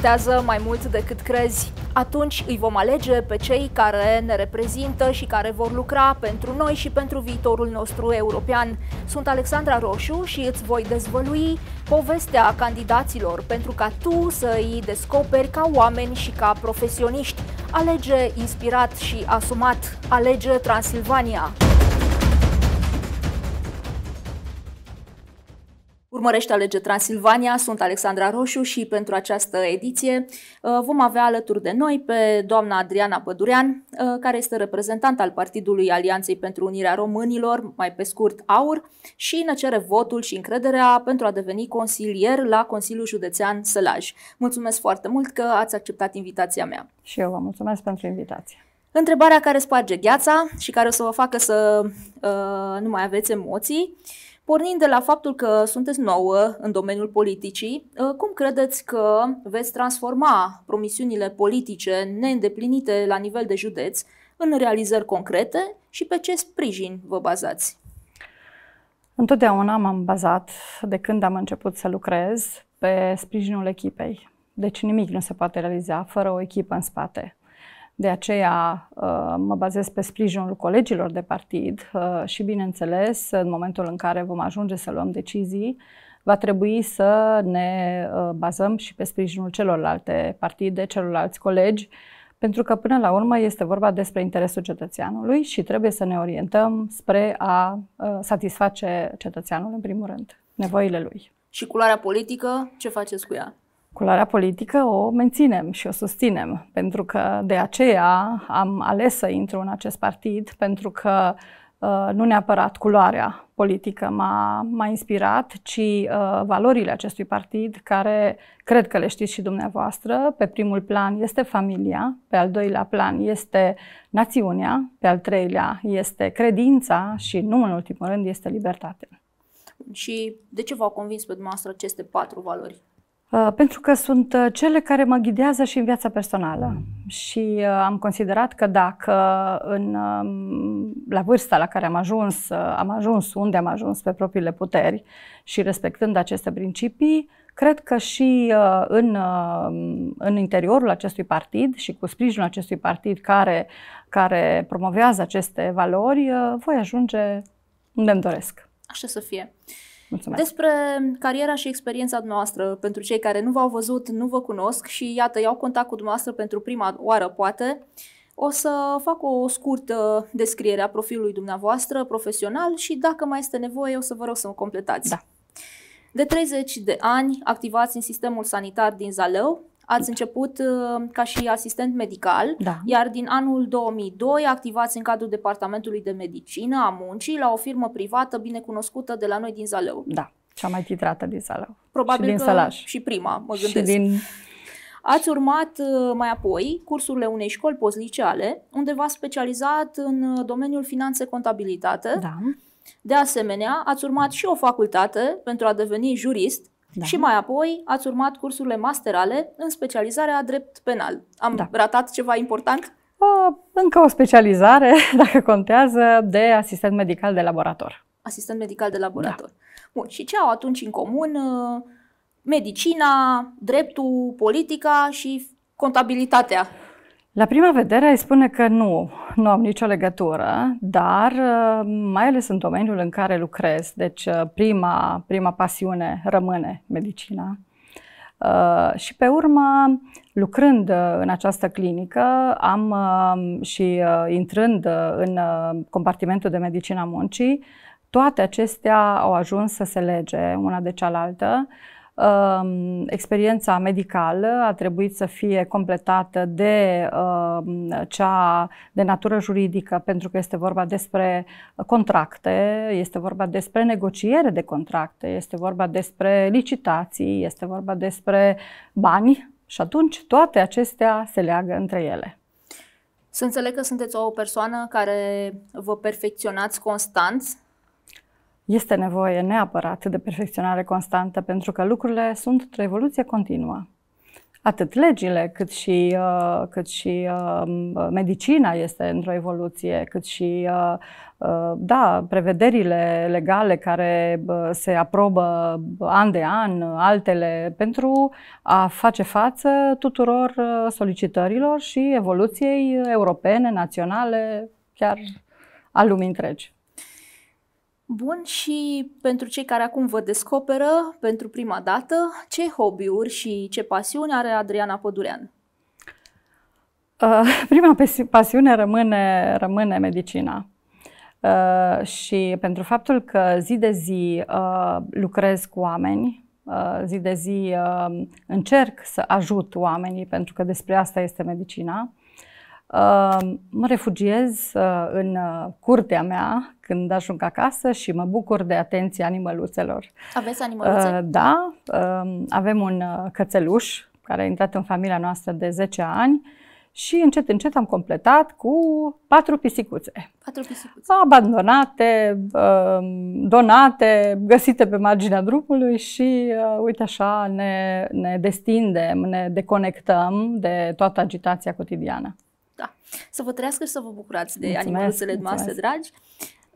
contează mai mult decât crezi. Atunci îi vom alege pe cei care ne reprezintă și care vor lucra pentru noi și pentru viitorul nostru european. Sunt Alexandra Roșu și îți voi dezvălui povestea candidaților pentru ca tu să îi descoperi ca oameni și ca profesioniști. Alege inspirat și asumat. Alege Transilvania. Urmărește Alege Transilvania, sunt Alexandra Roșu și pentru această ediție uh, vom avea alături de noi pe doamna Adriana Pădurean, uh, care este reprezentant al Partidului Alianței pentru Unirea Românilor, mai pe scurt AUR, și ne cere votul și încrederea pentru a deveni consilier la Consiliul Județean Sălaj. Mulțumesc foarte mult că ați acceptat invitația mea. Și eu vă mulțumesc pentru invitație. Întrebarea care sparge gheața și care o să vă facă să uh, nu mai aveți emoții. Uh, Pornind de la faptul că sunteți nouă în domeniul politicii, ă, cum credeți că veți transforma promisiunile politice neîndeplinite la nivel de județ în realizări concrete și pe ce sprijin vă bazați? Întotdeauna m-am bazat, de când am început să lucrez, pe sprijinul echipei. Deci nimic nu se poate realiza fără o echipă în spate. De aceea uh, mă bazez pe sprijinul colegilor de partid uh, și, bineînțeles, în momentul în care vom ajunge să luăm decizii, va trebui să ne uh, bazăm și pe sprijinul celorlalte partide, celorlalți colegi, pentru că până la urmă este vorba despre interesul cetățeanului și trebuie să ne orientăm spre a satisface cetățeanul în primul rând, nevoile lui. Și culoarea politică, ce faceți cu ea? culoarea politică o menținem și o susținem, pentru că de aceea am ales să intru în acest partid, pentru că uh, nu neapărat culoarea politică m-a, m-a inspirat, ci uh, valorile acestui partid, care cred că le știți și dumneavoastră. Pe primul plan este familia, pe al doilea plan este națiunea, pe al treilea este credința și, nu în ultimul rând, este libertatea. Și de ce v-au convins pe dumneavoastră aceste patru valori? Uh, pentru că sunt uh, cele care mă ghidează și în viața personală. Mm. Și uh, am considerat că dacă în, la vârsta la care am ajuns, am ajuns unde am ajuns pe propriile puteri și respectând aceste principii, cred că și în, în interiorul acestui partid și cu sprijinul acestui partid care, care promovează aceste valori, voi ajunge unde îmi doresc. Așa să fie. Mulțumesc. Despre cariera și experiența noastră, pentru cei care nu v-au văzut, nu vă cunosc și iată, iau contact cu dumneavoastră pentru prima oară, poate, o să fac o scurtă descriere a profilului dumneavoastră profesional și dacă mai este nevoie, o să vă rog să mă completați. Da. De 30 de ani activați în sistemul sanitar din Zalău, ați început uh, ca și asistent medical, da. iar din anul 2002 activați în cadrul Departamentului de Medicină a Muncii la o firmă privată binecunoscută de la noi din Zalău. Da, cea mai titrată din Zalău. Probabil și din că Sălaș. și prima, mă gândesc. Și din Ați urmat uh, mai apoi cursurile unei școli postliceale, unde v-ați specializat în uh, domeniul finanțe-contabilitate. Da. De asemenea, ați urmat și o facultate pentru a deveni jurist, da. Și mai apoi ați urmat cursurile masterale în specializarea drept penal. Am da. ratat ceva important? O, încă o specializare, dacă contează, de asistent medical de laborator. Asistent medical de laborator. Da. Bun. Și ce au atunci în comun medicina, dreptul, politica și contabilitatea? La prima vedere ai spune că nu, nu am nicio legătură, dar uh, mai ales în domeniul în care lucrez, deci uh, prima, prima pasiune rămâne medicina. Uh, și pe urmă, lucrând în această clinică am și intrând în compartimentul de medicină a muncii, toate acestea au ajuns să se lege una de cealaltă Ehm, experiența medicală a trebuit să fie completată de ehm, cea de natură juridică, pentru că este vorba despre contracte, este vorba despre negociere de contracte, este vorba despre licitații, este vorba despre bani și atunci toate acestea se leagă între ele. Să înțeleg că sunteți o persoană care vă perfecționați constant este nevoie neapărat de perfecționare constantă pentru că lucrurile sunt o evoluție continuă. Atât legile, cât și, uh, cât și uh, medicina este într-o evoluție, cât și, uh, uh, da, prevederile legale care uh, se aprobă an de an, altele, pentru a face față tuturor uh, solicitărilor și evoluției europene, naționale, chiar a lumii întregi. Bun, și pentru cei care acum vă descoperă pentru prima dată, ce hobby-uri și ce pasiuni are Adriana Pădurean? Uh, prima pasiune rămâne, rămâne medicina. Uh, și pentru faptul că zi de zi uh, lucrez cu oameni, uh, zi de zi uh, încerc să ajut oamenii, pentru că despre asta este medicina, Mă refugiez uh, în uh, curtea mea când ajung acasă și mă bucur de atenția animăluțelor. Aveți animăluțe? Uh, da, um, avem un cățeluș care a intrat în familia noastră de 10 ani și încet, încet am completat cu patru pisicuțe. Patru pisicuțe. Abandonate, um, donate, găsite pe marginea drumului și uite așa ne, ne destindem, ne deconectăm de toată agitația cotidiană să vă trăiască și să vă bucurați de mulțumesc, noastre dragi.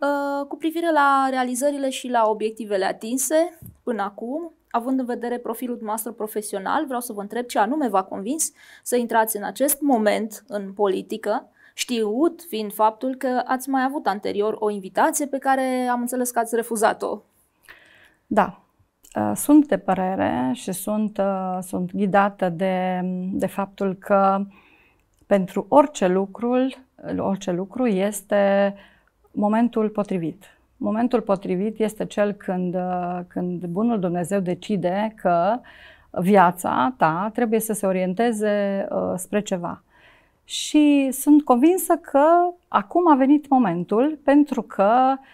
Uh, cu privire la realizările și la obiectivele atinse până acum, având în vedere profilul dumneavoastră profesional, vreau să vă întreb ce anume v-a convins să intrați în acest moment în politică, știut fiind faptul că ați mai avut anterior o invitație pe care am înțeles că ați refuzat-o. Da, uh, sunt de părere și sunt, uh, sunt ghidată de, de faptul că pentru orice lucru, orice lucru este momentul potrivit. Momentul potrivit este cel când, când Bunul Dumnezeu decide că viața ta trebuie să se orienteze ă, spre ceva. Și sunt convinsă că acum a venit momentul pentru că uh,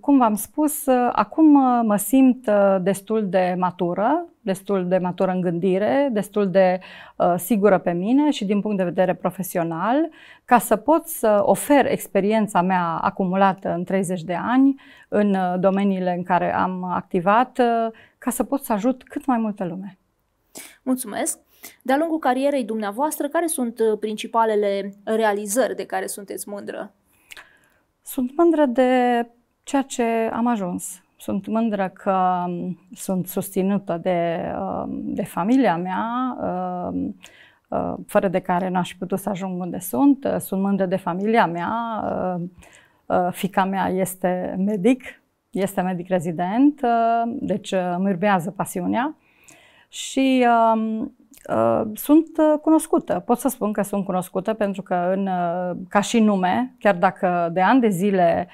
cum v-am spus, acum uh, mă simt uh, destul de matură, destul de matură în gândire, destul de uh, sigură pe mine și din punct de vedere profesional, ca să pot să ofer experiența mea acumulată în 30 de ani în domeniile în care am activat, ca să pot să ajut cât mai multă lume. Mulțumesc! De-a lungul carierei dumneavoastră, care sunt principalele realizări de care sunteți mândră? Sunt mândră de ceea ce am ajuns. Sunt mândră că um, sunt susținută de, um, de familia mea, um, uh, fără de care n-aș putut să ajung unde sunt. Uh, sunt mândră de familia mea. Uh, fica mea este medic, este medic rezident, deci îmi urbează pasiunea. Și Uh, sunt uh, cunoscută, pot să spun că sunt cunoscută pentru că în, uh, ca și nume, chiar dacă de ani de zile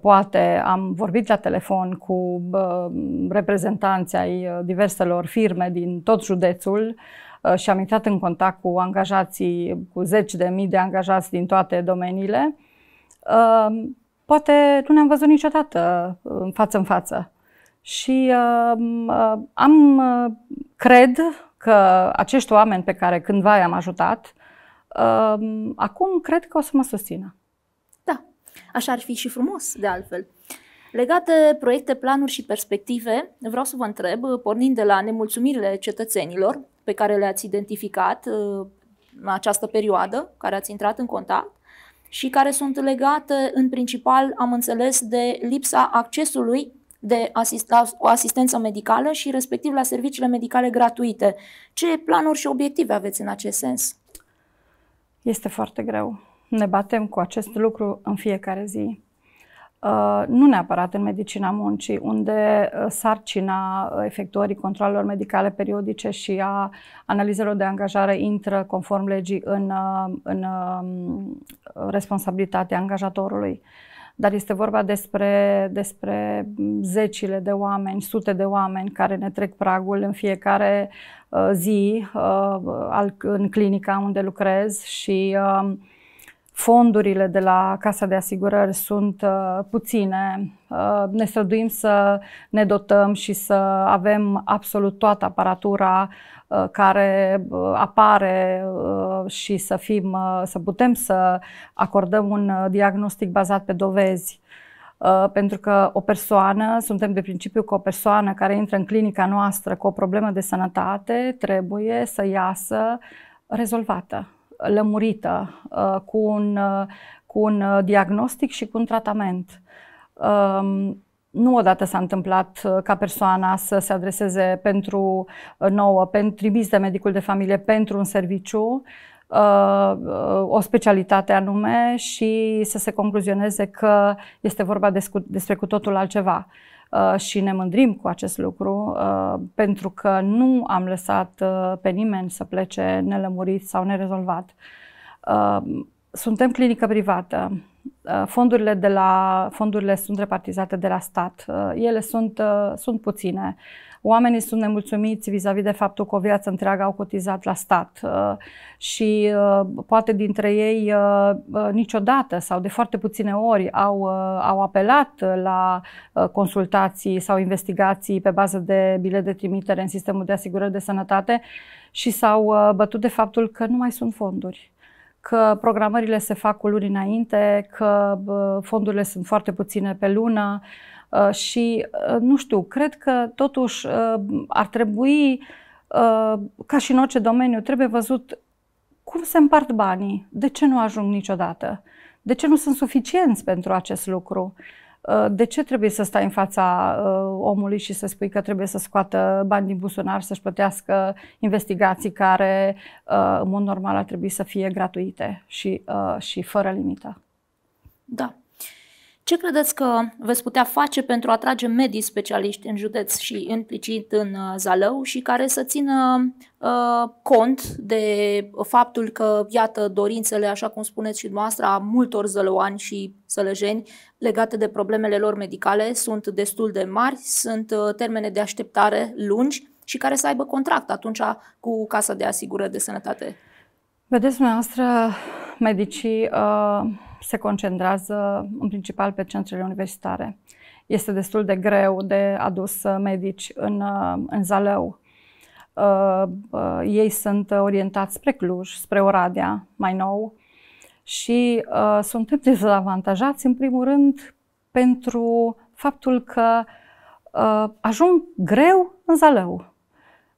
poate am vorbit la telefon cu reprezentanții ai diverselor firme din tot județul, și am intrat în contact cu angajații, cu zeci de mii de angajați din toate domeniile, poate nu ne-am văzut niciodată față în față. Și am, cred, că acești oameni pe care cândva i-am ajutat, um, acum cred că o să mă susțină. Da, așa ar fi și frumos, de altfel. Legat de proiecte, planuri și perspective, vreau să vă întreb, pornind de la nemulțumirile cetățenilor pe care le-ați identificat uh, în această perioadă, care ați intrat în contact, și care sunt legate în principal, am înțeles, de lipsa accesului de asist- la o asistență medicală și respectiv la serviciile medicale gratuite. Ce planuri și obiective aveți în acest sens? Este foarte greu. Ne batem cu acest lucru în fiecare zi. Uh, nu neapărat în medicina muncii, unde uh, sarcina uh, efectuării controlelor medicale periodice și a analizelor de angajare intră conform legii în, în, responsabilitatea angajatorului dar este vorba despre, despre zecile de oameni, sute de oameni care ne trec pragul în fiecare uh, zi uh, al, în clinica unde lucrez și uh, fondurile de la Casa de Asigurări sunt uh, puține. Uh, ne străduim să ne dotăm și să avem absolut toată aparatura Uh, care uh, apare uh, și să, fim, să putem să acordăm un diagnostic bazat pe dovezi. Pentru că o persoană, suntem de principiu că o persoană care intră în clinica noastră cu o problemă de sănătate trebuie să iasă rezolvată, lămurită, cu un, cu un diagnostic și cu un tratament um, nu odată s-a întâmplat uh, ca persoana să se adreseze pentru uh, nouă, pentru trimis de medicul de familie pentru un serviciu, uh, o specialitate anume și să se concluzioneze că este vorba despre cu totul altceva. Și ne mândrim cu acest lucru pentru că nu am lăsat pe nimeni să plece nelămurit sau nerezolvat suntem clinică privată. Uh, fondurile, de la, fondurile sunt repartizate de la stat. Uh, ele sunt, uh, sunt puține. Oamenii sunt nemulțumiți vis-a-vis de faptul că o viață întreagă au cotizat la stat și poate dintre ei niciodată sau de foarte puține ori au, au apelat la consultații sau investigații pe bază de bilet de trimitere în sistemul de asigurări de sănătate și s-au bătut de faptul că nu mai sunt fonduri că programările se fac cu luni înainte, că fondurile sunt foarte puține pe lună ă, și, ă, nu știu, cred că totuși ă, ar trebui, ca și în orice domeniu, trebuie văzut cum se împart banii, de ce nu ajung niciodată, de ce nu sunt suficienți pentru acest lucru. Uh, de ce trebuie să stai în fața uh, omului și să spui că trebuie să scoată bani din buzunar, să-și plătească investigații care, uh, în mod normal, ar trebui să fie gratuite și, și fără limită? Da. Ce credeți că veți putea face pentru a atrage medii specialiști în județ și implicit în Zalău și care să țină uh, cont de faptul că, iată, dorințele, așa cum spuneți și dumneavoastră, a multor zălăuani și sălăjeni legate de problemele lor medicale sunt destul de mari, sunt uh, termene de așteptare lungi și care să aibă contract atunci cu Casa de Asigurări de Sănătate. Vedeți, dumneavoastră, medicii uh, se concentrează în principal pe centrele universitare. Este destul de greu de adus uh, medici în, uh, în Zalău. Uh, uh, ei sunt orientați spre Cluj, spre Oradea, mai nou, și uh, suntem dezavantajați, în primul rând, pentru faptul că uh, ajung greu în Zalău.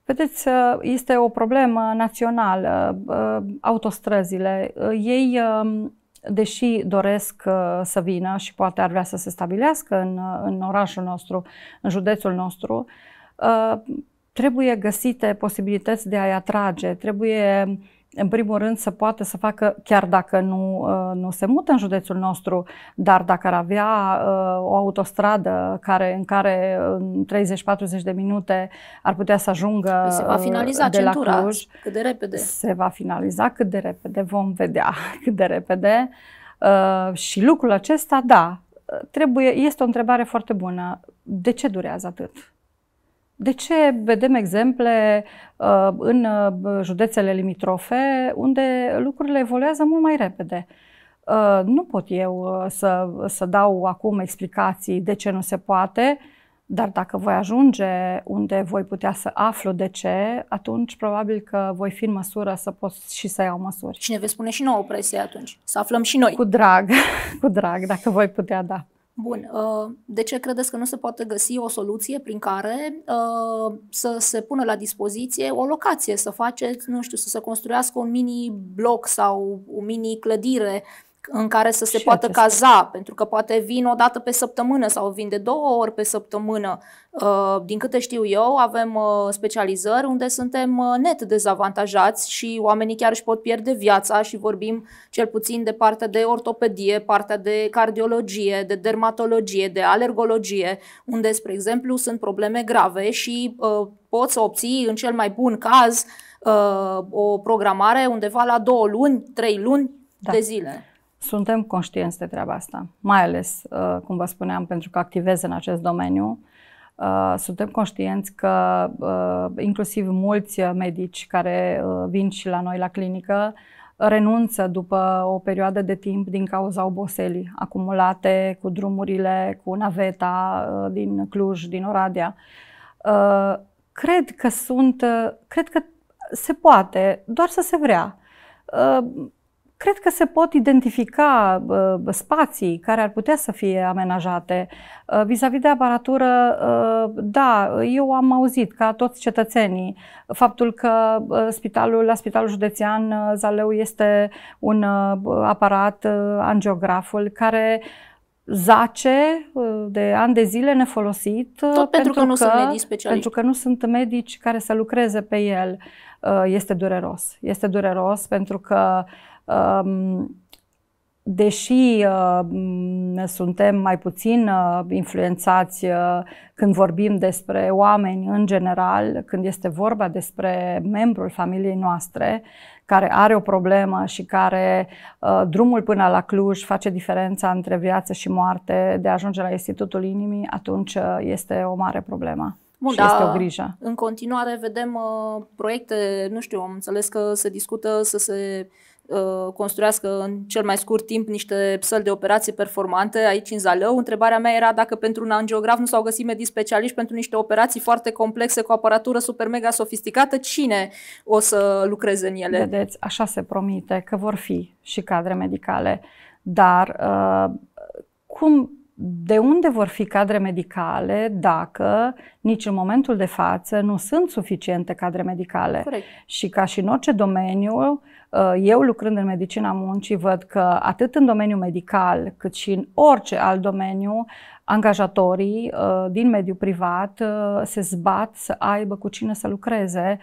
Vedeți, uh, este o problemă națională, uh, autostrăzile. Uh, ei, uh, deși doresc uh, să vină și poate ar vrea să se stabilească în, uh, în orașul nostru, în județul nostru, uh, trebuie găsite posibilități de a-i atrage, trebuie în primul rând, să poată să facă, chiar dacă nu, uh, nu se mută în județul nostru, dar dacă ar avea uh, o autostradă care, în care uh, în 30-40 de minute ar putea să ajungă păi se va finaliza de la centura, Cluj, cât de repede. Se va finaliza cât de repede, vom vedea cât de repede. Și lucrul acesta, da, trebuie, este o întrebare foarte bună. De ce durează atât? De ce vedem exemple uh, în uh, județele limitrofe unde lucrurile evoluează mult mai repede? Uh, nu pot eu să, să dau acum explicații de ce nu se poate, dar dacă voi ajunge unde voi putea să aflu de ce, atunci probabil că voi fi în măsură să pot și să iau măsuri. Și ne veți spune și nouă presie atunci, să aflăm și noi. Cu drag, cu drag, dacă voi putea, da. Bun. Uh, de ce credeți că nu se poate găsi o soluție prin care uh, să se pună la dispoziție o locație, să faceți, nu știu, să se construiască un mini bloc sau o mini clădire în care să se și poată acesta. caza, pentru că poate vin o dată pe săptămână sau vin de două ori pe săptămână. Uh, din câte știu eu, avem uh, specializări unde suntem uh, net dezavantajați și oamenii chiar își pot pierde viața și vorbim cel puțin de partea de ortopedie, partea de cardiologie, de dermatologie, de alergologie, unde, spre exemplu, sunt probleme grave și poți să obții, în cel mai bun caz, o programare undeva la două luni, trei luni da. de zile. Suntem conștienți de treaba asta, mai ales, uh, cum vă spuneam, pentru că activez în acest domeniu. Uh, suntem conștienți că uh, inclusiv mulți medici care vin și la noi la clinică renunță după o perioadă de timp din cauza oboselii acumulate cu drumurile, cu naveta din Cluj, din Oradea. Cred că sunt, cred că se poate, doar să se vrea. Cred că se pot identifica uh, spații care ar putea să fie amenajate. Uh, vis-a-vis de aparatură, uh, da, eu am auzit ca toți cetățenii faptul că uh, spitalul, la Spitalul Județean uh, Zaleu este un uh, aparat, uh, angiograful, care zace de ani de zile nefolosit. Tot pentru, pentru că, că nu sunt medici specialiști. Pentru că nu sunt medici care să lucreze pe el. Este dureros. Este dureros pentru că deși suntem mai puțin influențați când vorbim despre oameni în general, când este vorba despre membrul familiei noastre care are o problemă și care drumul până la Cluj face diferența între viață și moarte, de a ajunge la Institutul Inimii, atunci este o mare problemă. Bun, și da, este o grijă. În continuare vedem uh, proiecte, nu știu, am înțeles că se discută să se Uh, construiască în cel mai scurt timp niște săli de operații performante aici în Zalău. Întrebarea mea era dacă pentru un angiograf nu s-au găsit medici specialiști pentru niște operații foarte complexe cu aparatură super mega sofisticată, cine o să lucreze în ele? Vedeți, așa se promite că vor fi și cadre medicale, dar uh, cum de unde vor fi cadre medicale dacă nici în momentul de față nu sunt suficiente cadre medicale? Corect. Și ca și în orice domeniu, uh, Uh, eu, lucrând în medicina muncii, văd că atât în domeniul medical, cât și în orice alt domeniu, angajatorii uh, din mediul privat uh, se zbat să aibă cu cine să lucreze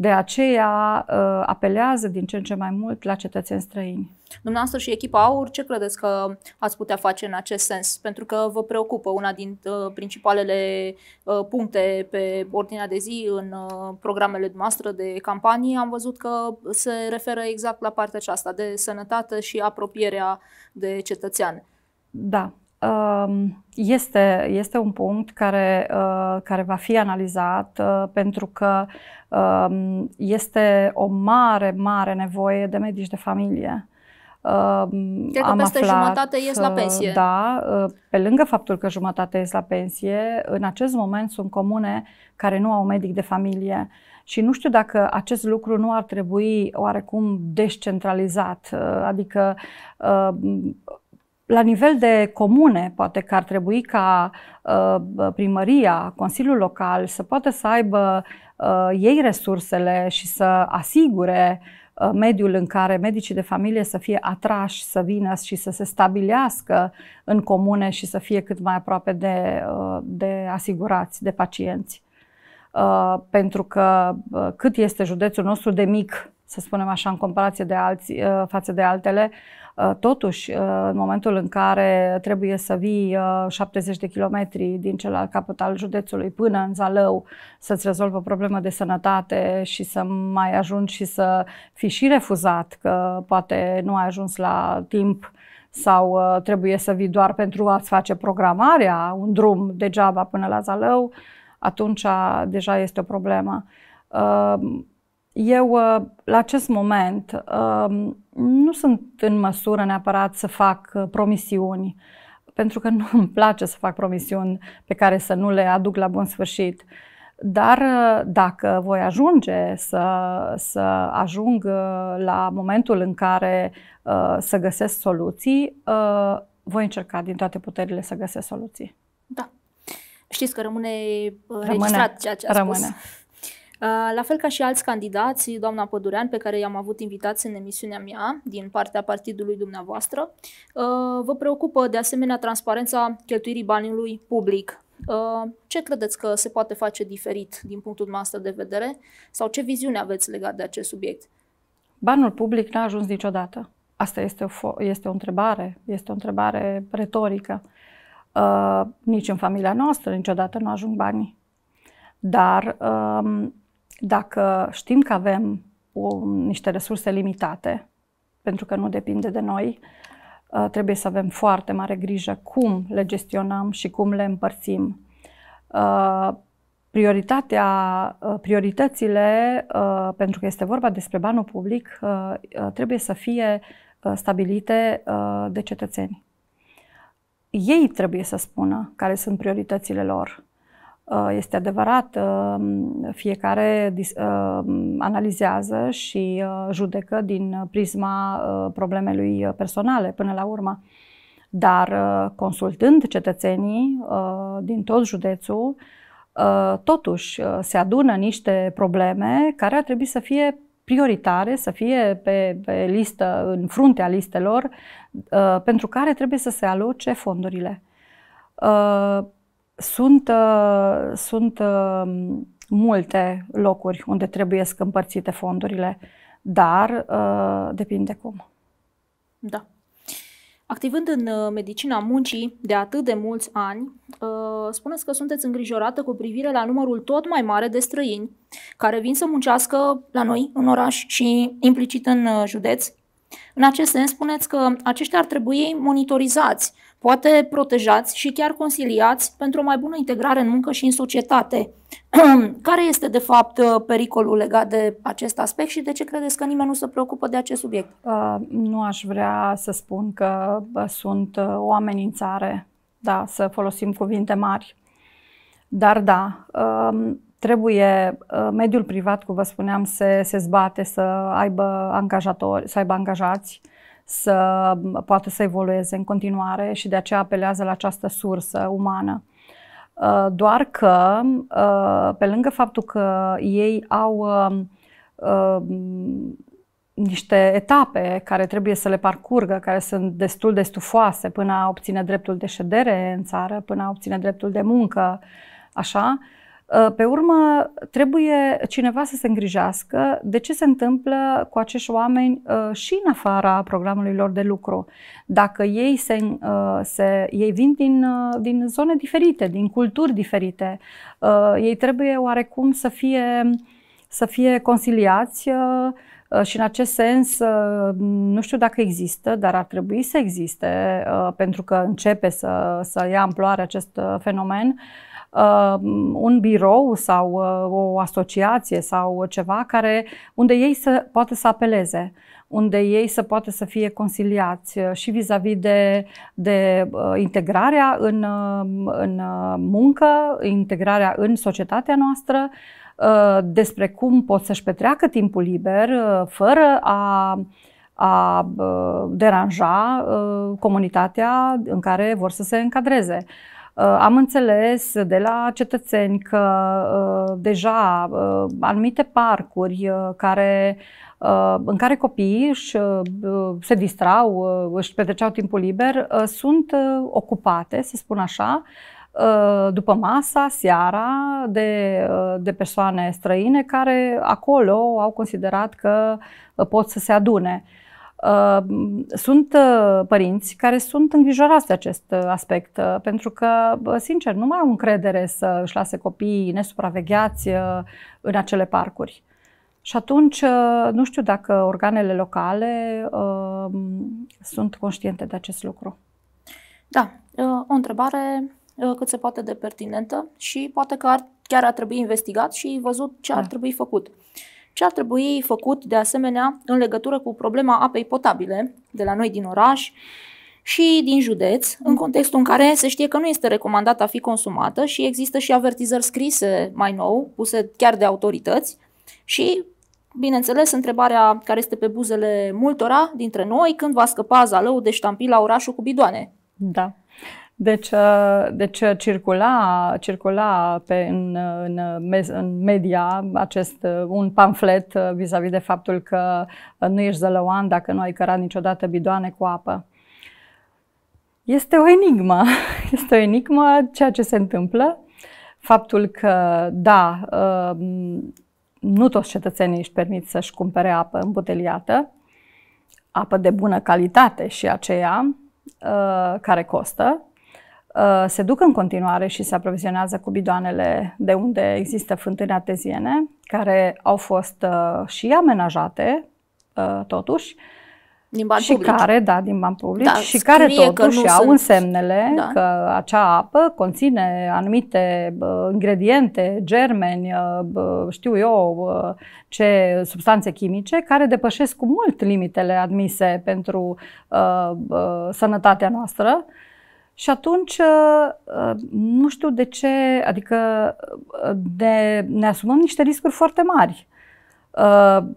de aceea uh, apelează din ce în ce mai mult la cetățeni străini. Dumneavoastră și echipa AUR, ce credeți că ați putea face în acest sens? Pentru că vă preocupă una din uh, principalele uh, puncte pe ordinea de zi în uh, programele noastre de campanie. Am văzut că se referă exact la partea aceasta de sănătate și apropierea de cetățean. Da, este, este un punct care, uh, care va fi analizat uh, pentru că um, este o mare, mare nevoie de medici de familie. Um, Cred că am peste aflat, jumătate ies la pensie. Da, uh, pe lângă faptul că jumătate ies la pensie, în acest moment sunt comune care nu au medic de familie și nu știu dacă acest lucru nu ar trebui oarecum descentralizat, adică la nivel de comune, poate că ar trebui ca uh, primăria, Consiliul Local să poată să aibă uh, ei resursele și să asigure uh, mediul în care medicii de familie să fie atrași, să vină și să se stabilească în comune și să fie cât mai aproape de, de asigurați, de pacienți. Pentru că cât este județul nostru de mic, să spunem așa, în comparație de alți, față de altele, Uh, totuși, uh, în momentul în care trebuie să vii 70 uh, de kilometri din celălalt capăt al județului până în Zalău să-ți rezolvi o problemă de sănătate și să mai ajungi și să fii și refuzat că poate nu ai ajuns la timp sau trebuie să vii doar pentru a-ți face programarea, un drum degeaba până la Zalău, atunci deja este o problemă. Eu, uh, la acest moment, um, nu sunt în măsură neapărat să fac uh, promisiuni, pentru că nu îmi place să fac promisiuni pe care să nu le aduc la bun sfârșit. Dar uh, dacă voi ajunge să, să ajung la momentul în care să găsesc soluții, voi încerca din toate puterile să găsesc soluții. Da. Știți că rămâne, rămâne registrat ceea ce a rămâne. spus. Uh, la fel ca și alți candidați, doamna Pădurean, pe care i-am avut invitați în emisiunea mea, din partea partidului dumneavoastră, uh, vă preocupă de asemenea transparența cheltuirii banilor public uh, ce credeți că se poate face diferit din punctul nostru de vedere sau ce viziune aveți legat de acest subiect? Banul public n-a ajuns niciodată. Asta este o, este o întrebare, este o întrebare retorică. Uh, nici în familia noastră niciodată nu ajung banii. Dar uh, dacă știm că avem o, niște resurse limitate, pentru că nu depinde de noi, uh, trebuie să avem foarte mare grijă cum le gestionăm și cum le împărțim. Uh, prioritatea, uh, prioritățile, pentru că este vorba despre banul public, trebuie să fie stabilite de cetățeni. Ei trebuie să spună care sunt prioritățile lor Uh, este adevărat, uh, fiecare uh, analizează și judecă din prisma problemelui personale până la urmă. Dar consultând cetățenii din tot județul, totuși se adună niște probleme care ar trebui să fie prioritare, să fie pe, pe listă, în fruntea listelor, pentru care trebuie să se aloce fondurile. Sunt, uh, sunt uh, multe locuri unde trebuie să împărțite fondurile, dar uh, depinde cum. Da. Activând în medicina muncii de atât de mulți ani, spuneți că sunteți îngrijorată cu privire la numărul tot mai mare de străini care vin să muncească la noi, în oraș și implicit în județ. În acest sens, spuneți că aceștia ar trebui monitorizați Poate protejați și chiar consiliați pentru o mai bună integrare în muncă și în societate. Care este, de fapt, uh, pericolul legat de acest aspect și de ce credeți că nimeni nu se preocupă de acest subiect? Uh, nu aș vrea să spun că sunt uh, o amenințare, da, să folosim cuvinte mari. Dar da, um, trebuie, mediul privat, cum vă spuneam, se, se zbate să aibă angajatori, să aibă angajați, să poată să evolueze în continuare și de aceea apelează la această sursă umană. Uh, doar că, uh, pe lângă faptul că ei au um, um, niște etape care trebuie să le parcurgă, care sunt destul de stufoase până a obține dreptul de ședere în țară, până a obține dreptul de muncă, așa, Ă, pe urmă, trebuie cineva să se îngrijească de ce se întâmplă cu acești oameni ă, și în afara programului lor de lucru. Dacă ei, se, ă, se, ei vin din, din zone diferite, din culturi diferite, ei trebuie oarecum să fie, să fie conciliați și în acest sens, nu știu dacă există, dar ar trebui să existe, pentru că începe să, să ia amploare acest fenomen Uh, un birou sau uh, o asociație sau ceva care, unde ei să, poate să apeleze unde ei să poată să fie consiliați uh, și vis-a-vis -vis de, de integrarea în, în muncă, integrarea în societatea noastră, despre cum pot să-și petreacă timpul liber fără a, a deranja comunitatea în care vor să se încadreze. Uh, am înțeles de la cetățeni că uh, deja uh, anumite parcuri care în care copiii își, se distrau, își petreceau timpul liber, sunt ocupate, să spun așa, după masa, seara, de, de persoane străine care acolo au considerat că pot să se adune. Ehm, sunt ă, părinți care sunt îngrijorați de acest ă, aspect, ă, pentru că, sincer, nu mai au încredere să își lase copiii nesupravegheați în acele parcuri. Și atunci, nu știu dacă organele locale ehm, sunt conștiente de acest lucru. Da, o întrebare cât se poate de pertinentă și poate că ar, chiar ar trebui investigat și văzut ce ar da. trebui făcut. Uh, ce ar trebui făcut de asemenea în legătură cu problema apei potabile de la noi din oraș și din județ, în contextul în care se știe că nu este recomandată a fi consumată și există și avertizări scrise mai nou, puse chiar de autorități și Bineînțeles, întrebarea care este pe buzele multora dintre noi, când va scăpa zalău de ștampila orașul cu bidoane? Da. Deci, uh, deci uh, circula, circula pe, în, uh, în, în media acest un pamflet vis-a-vis de faptul că nu ești zălăuan dacă nu ai cărat niciodată bidoane cu apă. Este o enigmă. Este o enigmă ceea ce se întâmplă. Faptul că, da, nu toți cetățenii își permit să-și cumpere apă îmbuteliată, apă de bună calitate și aceea, care costă, Uh, se duc în continuare și se aprovizionează cu bidoanele de unde există fântâni arteziene, care au fost uh, și amenajate, uh, totuși, din bani și public. care, da, din bani publici, da, și care totuși au sunt... însemnele da. că acea apă conține anumite ingrediente, germeni, știu eu ce substanțe chimice, care depășesc cu mult limitele admise pentru sănătatea noastră. Uh, și atunci, uh, uh, nu știu de ce, adică uh, de, ne asumăm niște riscuri foarte mari.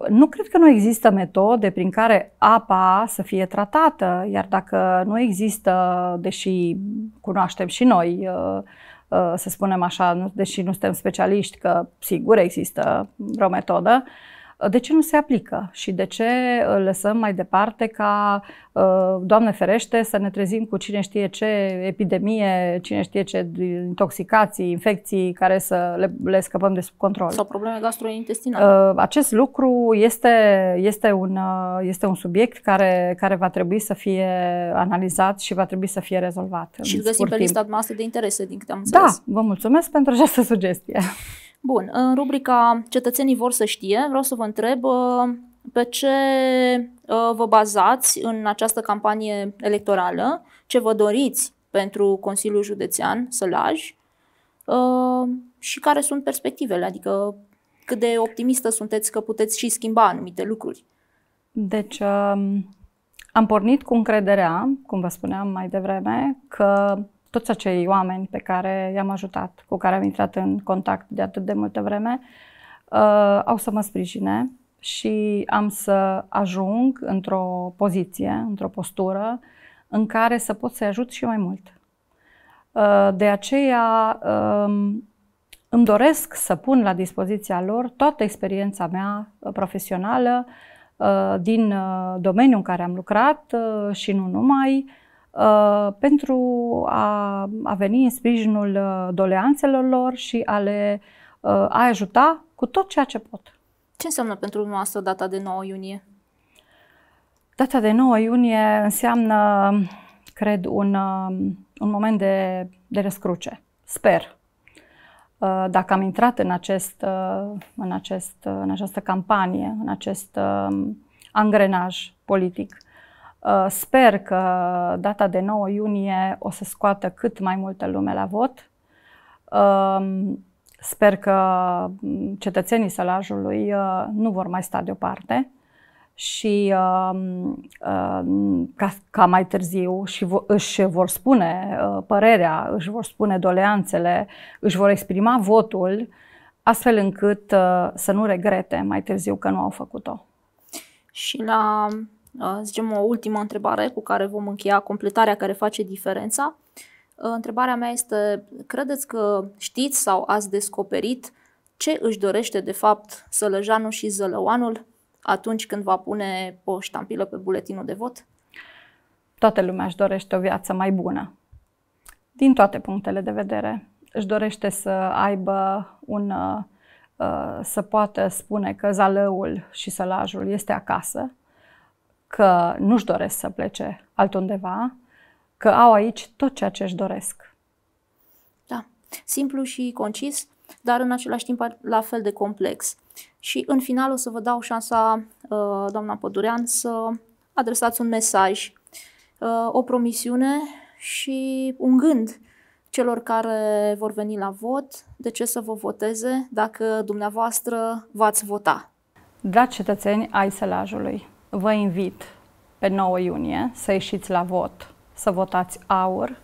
Nu cred că nu există metode prin care apa să fie tratată, iar dacă nu există, deși cunoaștem și noi, să spunem așa, deși nu suntem specialiști, că sigur există vreo metodă, de ce nu se aplică și de ce lăsăm mai departe ca, ă, Doamne ferește, să ne trezim cu cine știe ce epidemie, cine știe ce intoxicații, infecții care să le, le scăpăm de sub control. Sau probleme gastrointestinale. Ă, acest lucru este, este, un, ă, este un subiect care, care va trebui să fie analizat și va trebui să fie rezolvat. Și îl găsim pe lista noastră de interese, din câte am da, înțeles. Da, vă mulțumesc pentru această sugestie. Bun, în rubrica Cetățenii vor să știe, vreau să vă întreb uh, pe ce uh, vă bazați în această campanie electorală, ce vă doriți pentru Consiliul Județean Sălaj uh, și care sunt perspectivele, adică cât de optimistă sunteți că puteți și schimba anumite lucruri. Deci, um, am pornit cu încrederea, cum vă spuneam mai devreme, că toți acei oameni pe care i-am ajutat, cu care am intrat în contact de atât de multă vreme, uh, au să mă sprijine și am să ajung într-o poziție, într-o postură în care să pot să-i ajut și mai mult. Uh, de aceea um, îmi doresc să pun la dispoziția lor toată experiența mea uh, profesională uh, din uh, domeniul în care am lucrat și nu numai, Uh, pentru a, a veni în sprijinul uh, doleanțelor lor și a le uh, a ajuta cu tot ceea ce pot. Ce înseamnă pentru noastră data de 9 iunie? Data de 9 iunie înseamnă, cred, un, um, un moment de, de răscruce. Sper. Dacă am intrat în, acest, în, acest, în această campanie, în acest um, angrenaj politic, Uh, sper că data de 9 iunie o să scoată cât mai multă lume la vot. Um, sper că cetățenii sălajului uh, nu vor mai sta deoparte și um, uh, ca, ca mai târziu și vo, își vor spune părerea, își vor spune doleanțele, își vor exprima votul, astfel încât să nu regrete mai târziu că nu au făcut-o. Și la zicem, o ultimă întrebare cu care vom încheia completarea care face diferența. Întrebarea mea este, credeți că știți sau ați descoperit ce își dorește de fapt Sălăjanul și Zălăuanul atunci când va pune o ștampilă pe buletinul de vot? Toată lumea își dorește o viață mai bună, din toate punctele de vedere. Își dorește să aibă un, să poată spune că zalăul și sălajul este acasă, că nu-și doresc să plece altundeva, că au aici tot ceea ce își doresc. Da, simplu și concis, dar în același timp la fel de complex. Și în final o să vă dau șansa, uh, doamna Pădurean, să adresați un mesaj, uh, o promisiune și un gând celor care vor veni la vot, de ce să vă voteze dacă dumneavoastră v-ați vota. Dragi cetățeni ai Sălajului, vă invit pe 9 iunie să ieșiți la vot, să votați aur,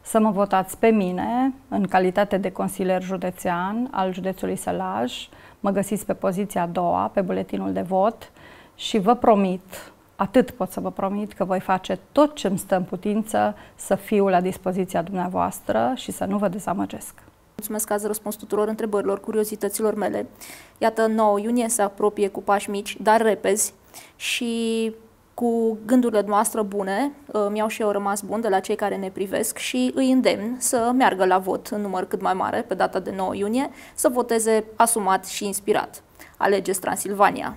să mă votați pe mine în calitate de consilier județean al județului Sălaj. Mă găsiți pe poziția a doua, pe buletinul de vot și vă promit, atât pot să vă promit că voi face tot ce îmi stă în putință să fiu la dispoziția dumneavoastră și să nu vă dezamăgesc. Mulțumesc că ați răspuns tuturor întrebărilor, curiozităților mele. Iată, 9 iunie se apropie cu pași mici, dar repezi și cu gândurile noastre bune, uh, mi-au și eu rămas bun de la cei care ne privesc și îi îndemn să meargă la vot în număr cât mai mare pe data de 9 iunie, să voteze asumat și inspirat. Alegeți Transilvania!